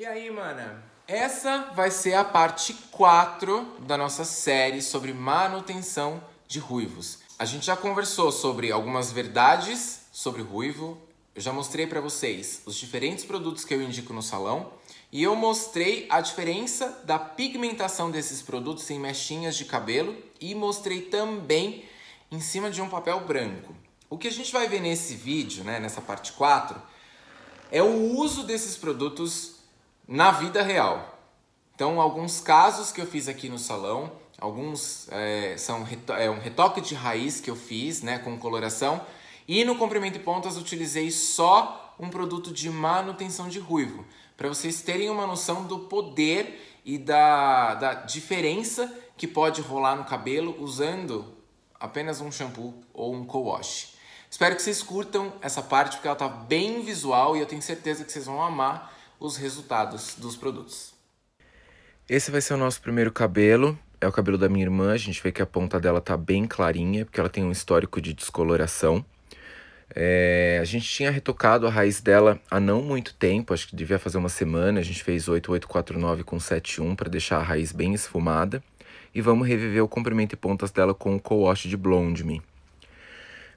E aí, mana? Essa vai ser a parte 4 da nossa série sobre manutenção de ruivos. A gente já conversou sobre algumas verdades sobre ruivo. Eu já mostrei para vocês os diferentes produtos que eu indico no salão e eu mostrei a diferença da pigmentação desses produtos em mechinhas de cabelo e mostrei também em cima de um papel branco. O que a gente vai ver nesse vídeo, né, nessa parte 4, é o uso desses produtos na vida real. Então, alguns casos que eu fiz aqui no salão, alguns é, são reto é, um retoque de raiz que eu fiz, né, com coloração. E no comprimento e pontas utilizei só um produto de manutenção de ruivo, para vocês terem uma noção do poder e da, da diferença que pode rolar no cabelo usando apenas um shampoo ou um co-wash. Espero que vocês curtam essa parte porque ela tá bem visual e eu tenho certeza que vocês vão amar os resultados dos produtos. Esse vai ser o nosso primeiro cabelo. É o cabelo da minha irmã, a gente vê que a ponta dela tá bem clarinha, porque ela tem um histórico de descoloração. É, a gente tinha retocado a raiz dela há não muito tempo, acho que devia fazer uma semana. A gente fez 8849 com 71 para deixar a raiz bem esfumada. E vamos reviver o comprimento e pontas dela com o co-wash de Blonde Me.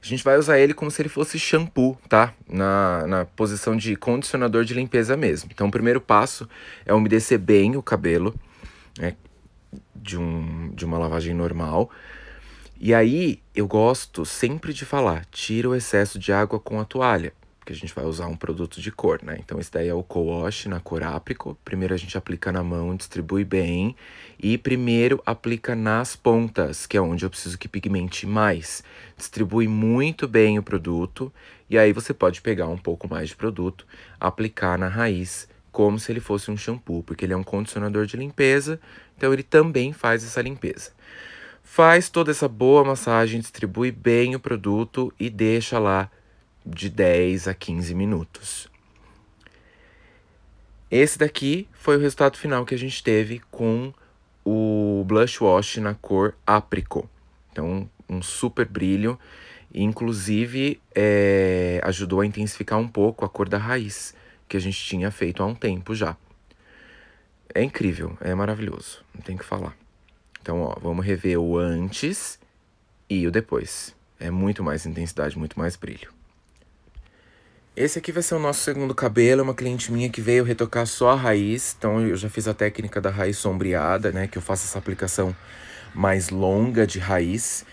A gente vai usar ele como se ele fosse shampoo, tá? Na, na posição de condicionador de limpeza mesmo. Então, o primeiro passo é umedecer bem o cabelo, né? De, um, de uma lavagem normal. E aí, eu gosto sempre de falar, tira o excesso de água com a toalha porque a gente vai usar um produto de cor, né? Então esse daí é o co-wash na cor áprico. Primeiro a gente aplica na mão, distribui bem e primeiro aplica nas pontas, que é onde eu preciso que pigmente mais. Distribui muito bem o produto e aí você pode pegar um pouco mais de produto, aplicar na raiz como se ele fosse um shampoo, porque ele é um condicionador de limpeza, então ele também faz essa limpeza. Faz toda essa boa massagem, distribui bem o produto e deixa lá de 10 a 15 minutos. Esse daqui foi o resultado final que a gente teve com o blush wash na cor apricot. Então, um super brilho. Inclusive, é, ajudou a intensificar um pouco a cor da raiz, que a gente tinha feito há um tempo já. É incrível, é maravilhoso, não tem que falar. Então, ó, vamos rever o antes e o depois. É muito mais intensidade, muito mais brilho. Esse aqui vai ser o nosso segundo cabelo, é uma cliente minha que veio retocar só a raiz, então eu já fiz a técnica da raiz sombreada, né, que eu faço essa aplicação mais longa de raiz.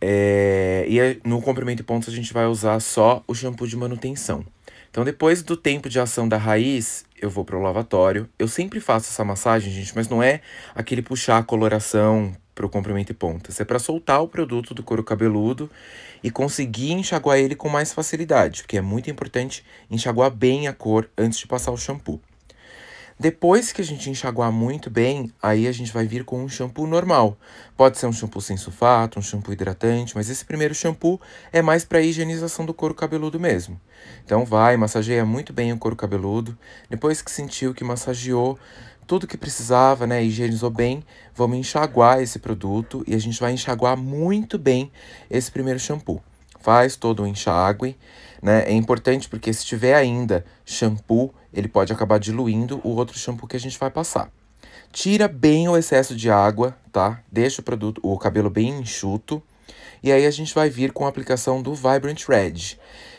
É... e no comprimento e pontos a gente vai usar só o shampoo de manutenção. Então depois do tempo de ação da raiz, eu vou pro lavatório. Eu sempre faço essa massagem, gente, mas não é aquele puxar a coloração para o comprimento e pontas. É para soltar o produto do couro cabeludo e conseguir enxaguar ele com mais facilidade, porque é muito importante enxaguar bem a cor antes de passar o shampoo. Depois que a gente enxaguar muito bem, aí a gente vai vir com um shampoo normal. Pode ser um shampoo sem sulfato, um shampoo hidratante, mas esse primeiro shampoo é mais para higienização do couro cabeludo mesmo. Então vai, massageia muito bem o couro cabeludo. Depois que sentiu que massageou, tudo que precisava, né? Higienizou bem. Vamos enxaguar esse produto e a gente vai enxaguar muito bem esse primeiro shampoo. Faz todo o enxague, né? É importante porque se tiver ainda shampoo, ele pode acabar diluindo o outro shampoo que a gente vai passar. Tira bem o excesso de água, tá? Deixa o produto, o cabelo bem enxuto. E aí a gente vai vir com a aplicação do Vibrant Red.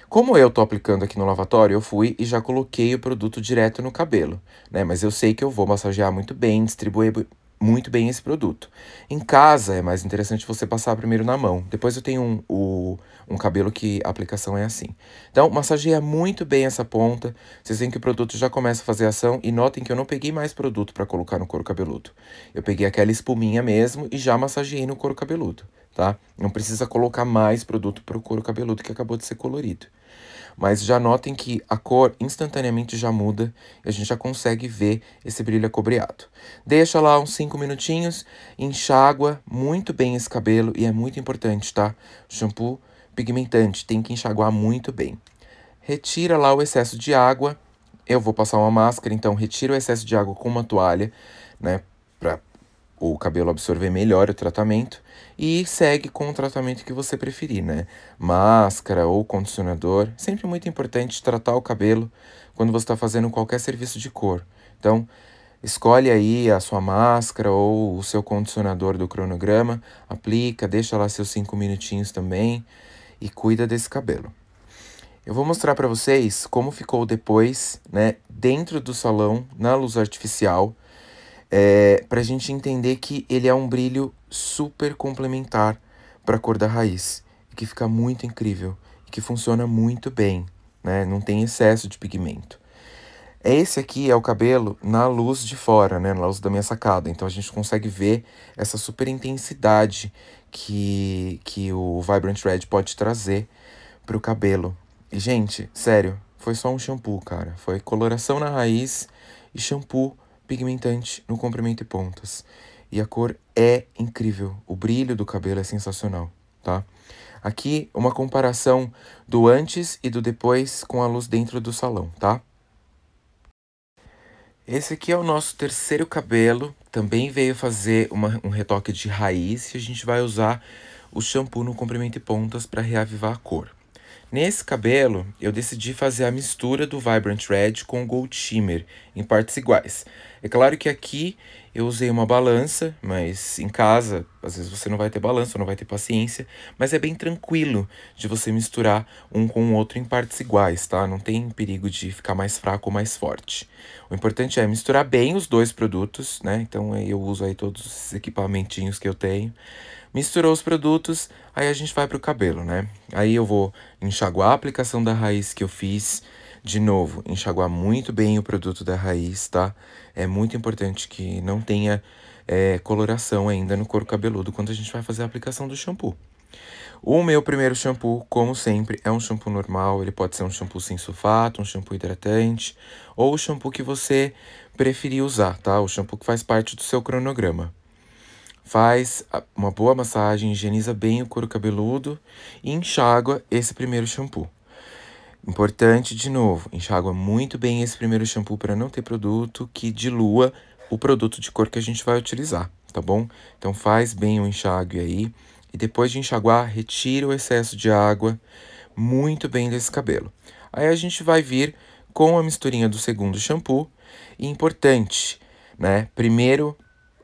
Como eu estou aplicando aqui no lavatório, eu fui e já coloquei o produto direto no cabelo, né? Mas eu sei que eu vou massagear muito bem, distribuir muito bem esse produto. Em casa é mais interessante você passar primeiro na mão. Depois eu tenho um, um, um cabelo que a aplicação é assim. Então, massageia muito bem essa ponta. Vocês veem que o produto já começa a fazer ação e notem que eu não peguei mais produto para colocar no couro cabeludo. Eu peguei aquela espuminha mesmo e já massageei no couro cabeludo, tá? Não precisa colocar mais produto pro couro cabeludo que acabou de ser colorido. Mas já notem que a cor instantaneamente já muda e a gente já consegue ver esse brilho acobreado. Deixa lá uns 5 minutinhos, enxágua muito bem esse cabelo e é muito importante, tá? Shampoo pigmentante, tem que enxaguar muito bem. Retira lá o excesso de água. Eu vou passar uma máscara, então retira o excesso de água com uma toalha, né? Pra o cabelo absorver melhor o tratamento e segue com o tratamento que você preferir, né? Máscara ou condicionador. Sempre muito importante tratar o cabelo quando você está fazendo qualquer serviço de cor. Então, escolhe aí a sua máscara ou o seu condicionador do cronograma, aplica, deixa lá seus cinco minutinhos também e cuida desse cabelo. Eu vou mostrar para vocês como ficou depois, né, dentro do salão, na luz artificial, é, para a gente entender que ele é um brilho super complementar para a cor da raiz, que fica muito incrível e que funciona muito bem, né? não tem excesso de pigmento. Esse aqui é o cabelo na luz de fora, né? na luz da minha sacada, então a gente consegue ver essa super intensidade que, que o Vibrant Red pode trazer para o cabelo. E, gente, sério, foi só um shampoo, cara. Foi coloração na raiz e shampoo pigmentante no comprimento e pontas. E a cor é incrível, o brilho do cabelo é sensacional, tá? Aqui uma comparação do antes e do depois com a luz dentro do salão, tá? Esse aqui é o nosso terceiro cabelo, também veio fazer uma, um retoque de raiz e a gente vai usar o shampoo no comprimento e pontas para reavivar a cor. Nesse cabelo, eu decidi fazer a mistura do Vibrant Red com o Gold Shimmer em partes iguais. É claro que aqui eu usei uma balança, mas em casa, às vezes você não vai ter balança, não vai ter paciência, mas é bem tranquilo de você misturar um com o outro em partes iguais, tá? Não tem perigo de ficar mais fraco ou mais forte. O importante é misturar bem os dois produtos, né? Então eu uso aí todos os equipamentinhos que eu tenho. Misturou os produtos, aí a gente vai pro cabelo, né? Aí eu vou enxaguar a aplicação da raiz que eu fiz, de novo, enxaguar muito bem o produto da raiz, tá? É muito importante que não tenha é, coloração ainda no couro cabeludo quando a gente vai fazer a aplicação do shampoo. O meu primeiro shampoo, como sempre, é um shampoo normal. Ele pode ser um shampoo sem sulfato, um shampoo hidratante ou o shampoo que você preferir usar, tá? O shampoo que faz parte do seu cronograma. Faz uma boa massagem, higieniza bem o couro cabeludo e enxágua esse primeiro shampoo. Importante, de novo, enxágua muito bem esse primeiro shampoo para não ter produto que dilua o produto de cor que a gente vai utilizar, tá bom? Então faz bem o enxágue aí e depois de enxaguar, retira o excesso de água muito bem desse cabelo. Aí a gente vai vir com a misturinha do segundo shampoo. E importante, né? Primeiro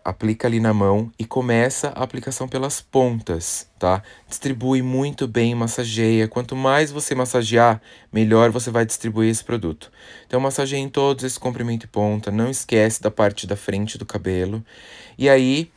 aplica ali na mão e começa a aplicação pelas pontas, tá? Distribui muito bem, massageia. Quanto mais você massagear, melhor você vai distribuir esse produto. Então massageia em todos esse comprimento e ponta, não esquece da parte da frente do cabelo. E aí,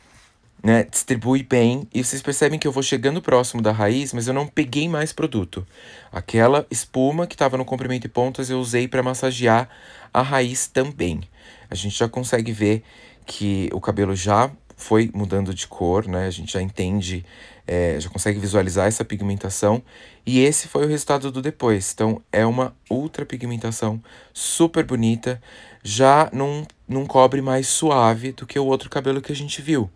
né, distribui bem. E vocês percebem que eu vou chegando próximo da raiz, mas eu não peguei mais produto. Aquela espuma que estava no comprimento e pontas eu usei para massagear a raiz também. A gente já consegue ver que o cabelo já foi mudando de cor, né? A gente já entende, é, já consegue visualizar essa pigmentação. E esse foi o resultado do depois. Então, é uma ultra pigmentação super bonita, já num, num cobre mais suave do que o outro cabelo que a gente viu,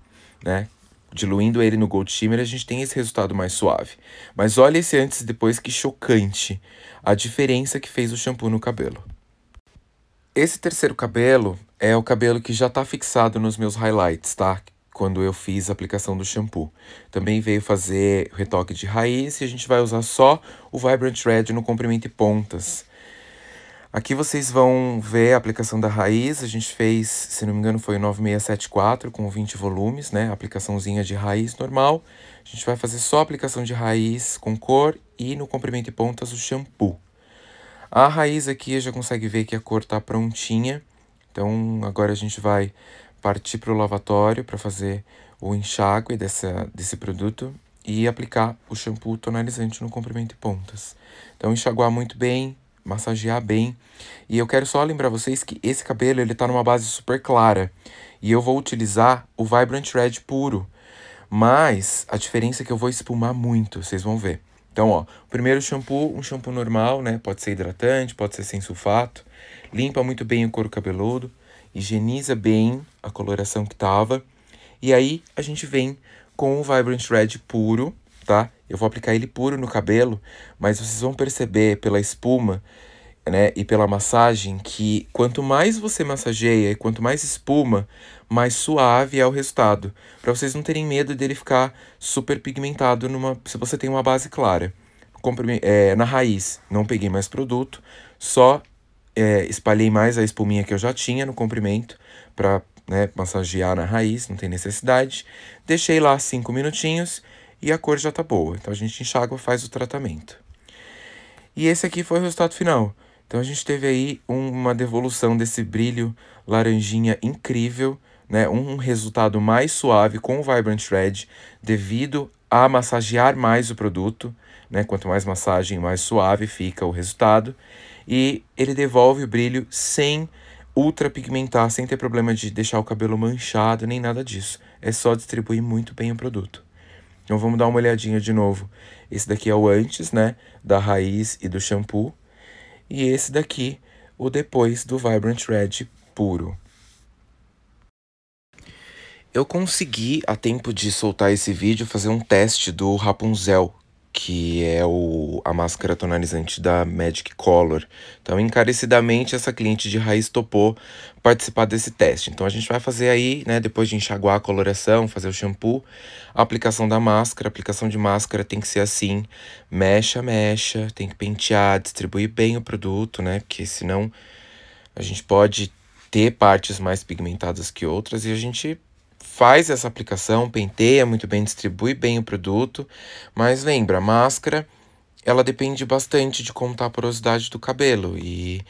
né? Diluindo ele no Gold Shimmer, a gente tem esse resultado mais suave. Mas olha esse antes e depois, que chocante a diferença que fez o shampoo no cabelo. Esse terceiro cabelo é o cabelo que já está fixado nos meus highlights, tá? Quando eu fiz a aplicação do shampoo. Também veio fazer retoque de raiz e a gente vai usar só o Vibrant Red no comprimento e pontas. Aqui vocês vão ver a aplicação da raiz. A gente fez, se não me engano, foi 9674 com 20 volumes, né? Aplicaçãozinha de raiz normal. A gente vai fazer só a aplicação de raiz com cor e no comprimento e pontas o shampoo. A raiz aqui já consegue ver que a cor tá prontinha. Então agora a gente vai partir para o lavatório para fazer o enxágue dessa, desse produto e aplicar o shampoo tonalizante no comprimento e pontas. Então enxaguar muito bem, massagear bem. E eu quero só lembrar vocês que esse cabelo ele está numa base super clara e eu vou utilizar o Vibrant Red puro. Mas a diferença é que eu vou espumar muito, vocês vão ver. Então, ó, primeiro shampoo, um shampoo normal, né? Pode ser hidratante, pode ser sem sulfato. Limpa muito bem o couro cabeludo, higieniza bem a coloração que tava. E aí a gente vem com o Vibrant Red puro, tá? Eu vou aplicar ele puro no cabelo, mas vocês vão perceber pela espuma né, e pela massagem que quanto mais você massageia e quanto mais espuma, mais suave é o resultado, para vocês não terem medo dele ficar super pigmentado numa, se você tem uma base clara. Comprime, é, na raiz, não peguei mais produto, só é, espalhei mais a espuminha que eu já tinha no comprimento para né, massagear na raiz, não tem necessidade. Deixei lá 5 minutinhos e a cor já tá boa. Então a gente enxágua, faz o tratamento. E esse aqui foi o resultado final. Então a gente teve aí uma devolução desse brilho laranjinha incrível, né? Um resultado mais suave com o Vibrant Red devido a massagear mais o produto, né? Quanto mais massagem, mais suave fica o resultado. E ele devolve o brilho sem ultra pigmentar, sem ter problema de deixar o cabelo manchado, nem nada disso. É só distribuir muito bem o produto. Então vamos dar uma olhadinha de novo. Esse daqui é o antes, né, da raiz e do shampoo e esse daqui, o depois do Vibrant Red puro. Eu consegui, a tempo de soltar esse vídeo, fazer um teste do Rapunzel, que é o, a máscara tonalizante da Magic Color. Então, encarecidamente, essa cliente de raiz topou participar desse teste. Então, a gente vai fazer aí, né, depois de enxaguar a coloração, fazer o shampoo, a aplicação da máscara. A aplicação de máscara tem que ser assim, mexa, mexa, tem que pentear, distribuir bem o produto, né, porque senão a gente pode ter partes mais pigmentadas que outras e a gente faz essa aplicação, penteia muito bem, distribui bem o produto, mas lembra, máscara, ela depende bastante de como tá a porosidade do cabelo e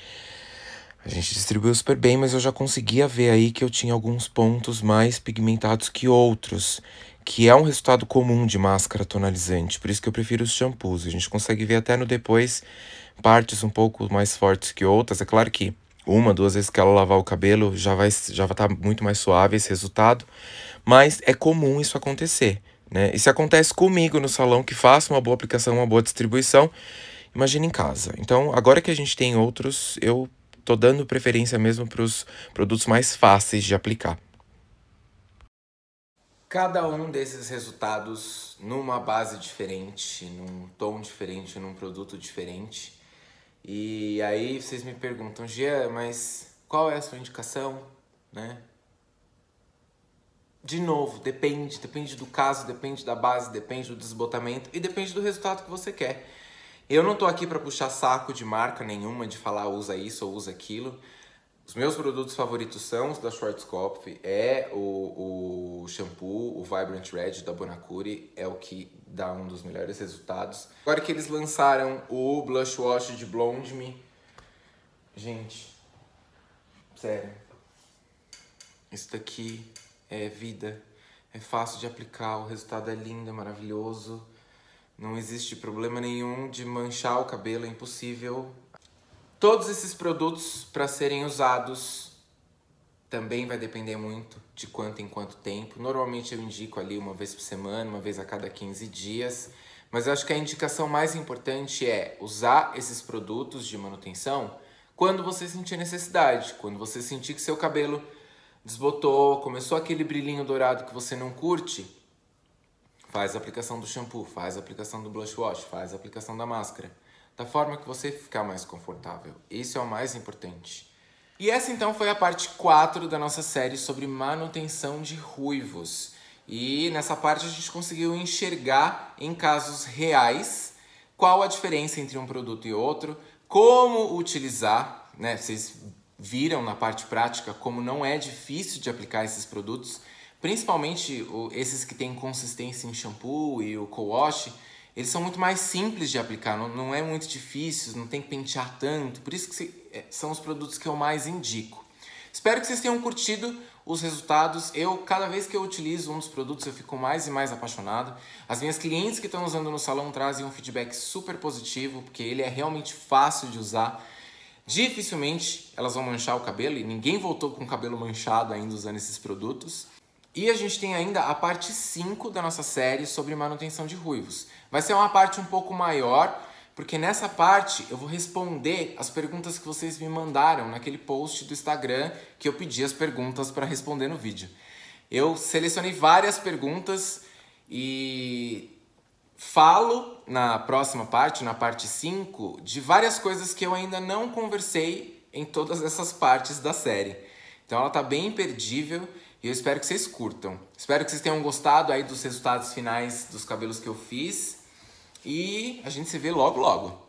a gente distribuiu super bem, mas eu já conseguia ver aí que eu tinha alguns pontos mais pigmentados que outros, que é um resultado comum de máscara tonalizante, por isso que eu prefiro os shampoos. A gente consegue ver até no depois partes um pouco mais fortes que outras, é claro que uma, duas vezes que ela lavar o cabelo, já vai estar já vai tá muito mais suave esse resultado. Mas é comum isso acontecer. Né? E se acontece comigo no salão, que faço uma boa aplicação, uma boa distribuição, imagina em casa. Então, agora que a gente tem outros, eu tô dando preferência mesmo para os produtos mais fáceis de aplicar. Cada um desses resultados numa base diferente, num tom diferente, num produto diferente. E aí vocês me perguntam, Gia, mas qual é a sua indicação, né? De novo, depende, depende do caso, depende da base, depende do desbotamento e depende do resultado que você quer. Eu não tô aqui para puxar saco de marca nenhuma, de falar usa isso ou usa aquilo. Os meus produtos favoritos são os da Schwarzkopf, é o, o shampoo, o Vibrant Red da Bonacure, é o que dá um dos melhores resultados. Agora que eles lançaram o Blush Wash de Blonde Me, gente, sério, isso daqui é vida, é fácil de aplicar, o resultado é lindo, é maravilhoso, não existe problema nenhum de manchar o cabelo, é impossível. Todos esses produtos para serem usados também vai depender muito de quanto em quanto tempo. Normalmente eu indico ali uma vez por semana, uma vez a cada 15 dias, mas eu acho que a indicação mais importante é usar esses produtos de manutenção quando você sentir necessidade, quando você sentir que seu cabelo desbotou, começou aquele brilhinho dourado que você não curte, faz a aplicação do shampoo, faz a aplicação do blush wash, faz a aplicação da máscara, da forma que você ficar mais confortável. Isso é o mais importante. E essa então foi a parte 4 da nossa série sobre manutenção de ruivos. E nessa parte a gente conseguiu enxergar em casos reais qual a diferença entre um produto e outro, como utilizar, né? Vocês viram na parte prática como não é difícil de aplicar esses produtos, principalmente esses que têm consistência em shampoo e o co-wash, eles são muito mais simples de aplicar, não, não é muito difícil, não tem que pentear tanto, por isso que é, são os produtos que eu mais indico. Espero que vocês tenham curtido os resultados. Eu, cada vez que eu utilizo um dos produtos, eu fico mais e mais apaixonado. As minhas clientes que estão usando no salão trazem um feedback super positivo, porque ele é realmente fácil de usar. Dificilmente elas vão manchar o cabelo e ninguém voltou com o cabelo manchado ainda usando esses produtos. E a gente tem ainda a parte 5 da nossa série sobre manutenção de ruivos. Vai ser uma parte um pouco maior, porque nessa parte eu vou responder as perguntas que vocês me mandaram naquele post do Instagram que eu pedi as perguntas para responder no vídeo. Eu selecionei várias perguntas e falo na próxima parte, na parte 5, de várias coisas que eu ainda não conversei em todas essas partes da série. Então ela tá bem imperdível e eu espero que vocês curtam. Espero que vocês tenham gostado aí dos resultados finais dos cabelos que eu fiz. E a gente se vê logo, logo.